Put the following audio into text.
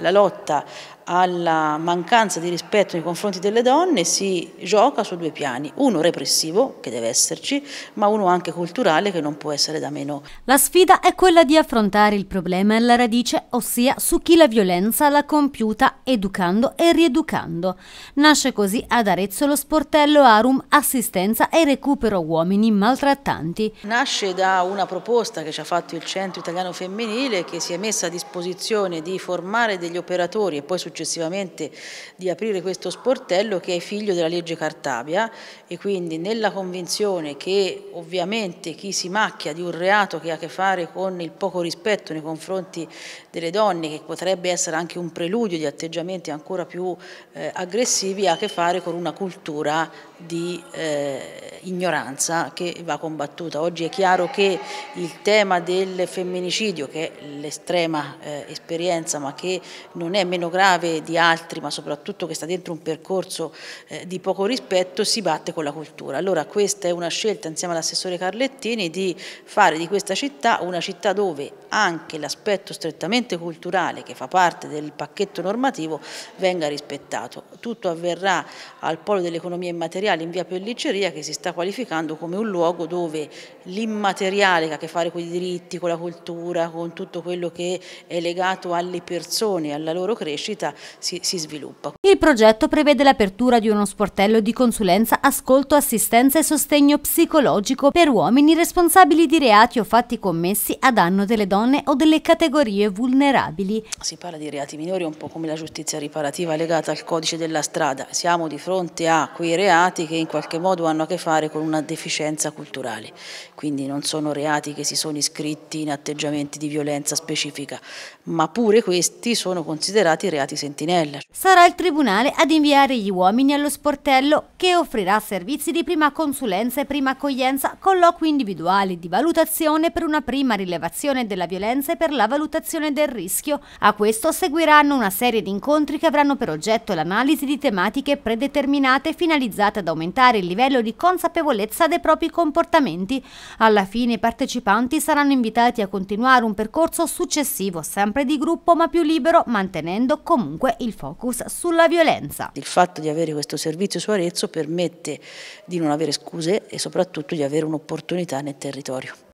La lotta alla mancanza di rispetto nei confronti delle donne si gioca su due piani, uno repressivo, che deve esserci, ma uno anche culturale, che non può essere da meno. La sfida è quella di affrontare il problema alla radice, ossia su chi la violenza l'ha compiuta, educando e rieducando. Nasce così ad Arezzo lo sportello Arum Assistenza e Recupero Uomini Maltrattanti. Nasce da una proposta che ci ha fatto il Centro Italiano Femminile, che si è messa a disposizione di formare degli operatori e poi successivamente di aprire questo sportello che è figlio della legge Cartabia e quindi nella convinzione che ovviamente chi si macchia di un reato che ha a che fare con il poco rispetto nei confronti delle donne che potrebbe essere anche un preludio di atteggiamenti ancora più eh, aggressivi ha a che fare con una cultura di eh, ignoranza che va combattuta. Oggi è chiaro che il tema del femminicidio, che è l'estrema eh, esperienza ma che non è meno grave di altri, ma soprattutto che sta dentro un percorso eh, di poco rispetto, si batte con la cultura. Allora questa è una scelta insieme all'assessore Carlettini di fare di questa città una città dove anche l'aspetto strettamente culturale che fa parte del pacchetto normativo venga rispettato. Tutto avverrà al polo dell'economia immateriale in via Pelliceria che si sta qualificando come un luogo dove l'immateriale che ha a che fare con i diritti, con la cultura, con tutto quello che è legato alle persone e alla loro crescita si, si sviluppa. Il progetto prevede l'apertura di uno sportello di consulenza, ascolto, assistenza e sostegno psicologico per uomini responsabili di reati o fatti commessi a danno delle donne o delle categorie vulnerabili. Si parla di reati minori un po' come la giustizia riparativa legata al codice della strada. Siamo di fronte a quei reati che in qualche modo hanno a che fare con una deficienza culturale, quindi non sono reati che si sono iscritti in atteggiamenti di violenza specifica, ma pure questi sono sono considerati reati sentinella. Sarà il Tribunale ad inviare gli uomini allo sportello che offrirà servizi di prima consulenza e prima accoglienza, colloqui individuali di valutazione per una prima rilevazione della violenza e per la valutazione del rischio. A questo seguiranno una serie di incontri che avranno per oggetto l'analisi di tematiche predeterminate finalizzate ad aumentare il livello di consapevolezza dei propri comportamenti. Alla fine i partecipanti saranno invitati a continuare un percorso successivo, sempre di gruppo ma più libero, mantenendo comunque il focus sulla violenza. Il fatto di avere questo servizio su Arezzo permette di non avere scuse e soprattutto di avere un'opportunità nel territorio.